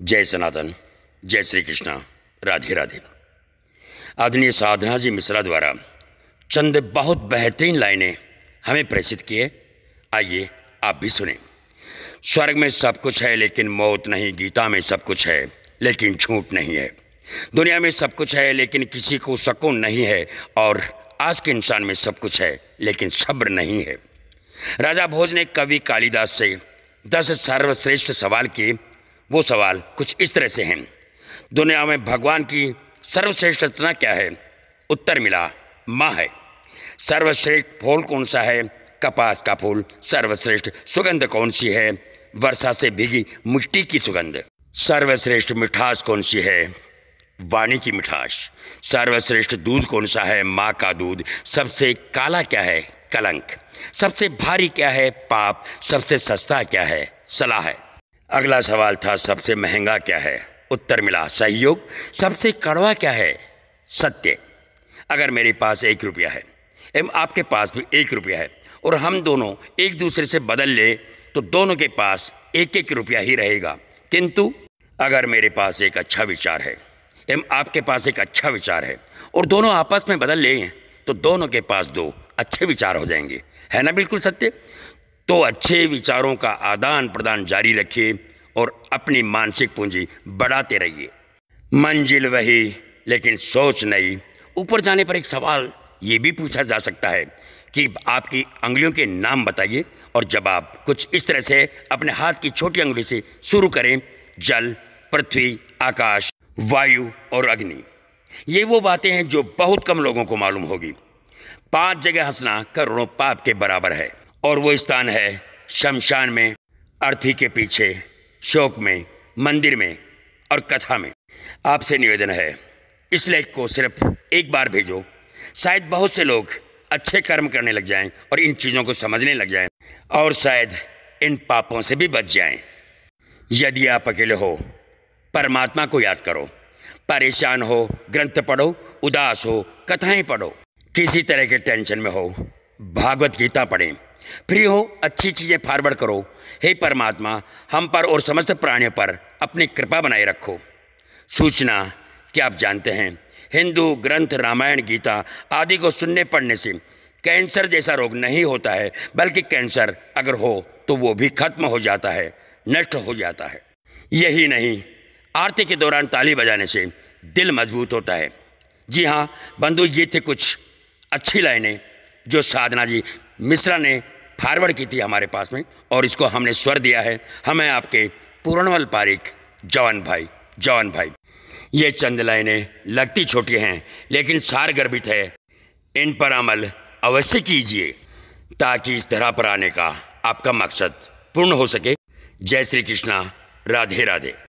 जय सनातन जय श्री कृष्णा राधे राधे आदरणीय साधना जी मिश्रा द्वारा चंद बहुत बेहतरीन लाइनें हमें प्रेषित किए आइए आप भी सुने स्वर्ग में सब कुछ है लेकिन मौत नहीं गीता में सब कुछ है लेकिन छूट नहीं है दुनिया में सब कुछ है लेकिन किसी को सकून नहीं है और आज के इंसान में सब कुछ है लेकिन सब्र नहीं है राजा भोज ने कवि कालिदास से दस सर्वश्रेष्ठ सवाल किए वो सवाल कुछ इस तरह से हैं दुनिया में भगवान की सर्वश्रेष्ठ रचना क्या है उत्तर मिला माँ है सर्वश्रेष्ठ फूल कौन सा है कपास का फूल सर्वश्रेष्ठ सुगंध कौन सी है वर्षा से भीगी मिट्टी की सुगंध सर्वश्रेष्ठ मिठास कौन सी है वाणी की मिठास सर्वश्रेष्ठ दूध कौन सा है माँ का दूध सबसे काला क्या है कलंक सबसे भारी क्या है पाप सबसे सस्ता क्या है सलाह है अगला सवाल था सबसे महंगा क्या है उत्तर मिला सहयोग सबसे कड़वा क्या है सत्य अगर मेरे पास एक रुपया है एवं आपके पास भी एक रुपया है और हम दोनों एक दूसरे से बदल ले तो दोनों के पास एक एक रुपया ही रहेगा किंतु अगर मेरे पास एक अच्छा विचार है एवं आपके पास एक अच्छा विचार है और दोनों आपस में बदल लें तो दोनों के पास दो अच्छे विचार हो जाएंगे है ना बिल्कुल सत्य तो अच्छे विचारों का आदान प्रदान जारी रखिए और अपनी मानसिक पूंजी बढ़ाते रहिए मंजिल वही लेकिन सोच नहीं ऊपर जाने पर एक सवाल ये भी पूछा जा सकता है कि आपकी अंगुलियों के नाम बताइए और जब आप कुछ इस तरह से अपने हाथ की छोटी अंगुली से शुरू करें जल पृथ्वी आकाश वायु और अग्नि ये वो बातें हैं जो बहुत कम लोगों को मालूम होगी पांच जगह हंसना करोड़ों पाप के बराबर है और वो स्थान है शमशान में अर्थी के पीछे शोक में मंदिर में और कथा में आपसे निवेदन है इस लेख को सिर्फ एक बार भेजो शायद बहुत से लोग अच्छे कर्म करने लग जाएं और इन चीज़ों को समझने लग जाएं और शायद इन पापों से भी बच जाएं यदि आप अकेले हो परमात्मा को याद करो परेशान हो ग्रंथ पढ़ो उदास हो कथाएं पढ़ो किसी तरह के टेंशन में हो भागवत गीता पढ़ें प्रिय हो अच्छी चीज़ें फॉरवर्ड करो हे परमात्मा हम पर और समस्त प्राणियों पर अपनी कृपा बनाए रखो सूचना क्या आप जानते हैं हिंदू ग्रंथ रामायण गीता आदि को सुनने पढ़ने से कैंसर जैसा रोग नहीं होता है बल्कि कैंसर अगर हो तो वो भी खत्म हो जाता है नष्ट हो जाता है यही नहीं आरती के दौरान ताली बजाने से दिल मजबूत होता है जी हाँ बंधु ये थे कुछ अच्छी लाइनें जो साधना जी मिश्रा ने फारवर्ड की थी हमारे पास में और इसको हमने स्वर दिया है हमें आपके पूर्णवल पारिक जवान भाई जवान भाई ये चंद लाइने लगती छोटी हैं लेकिन सार गर्भित है इन पर अमल अवश्य कीजिए ताकि इस धरा पर आने का आपका मकसद पूर्ण हो सके जय श्री कृष्णा राधे राधे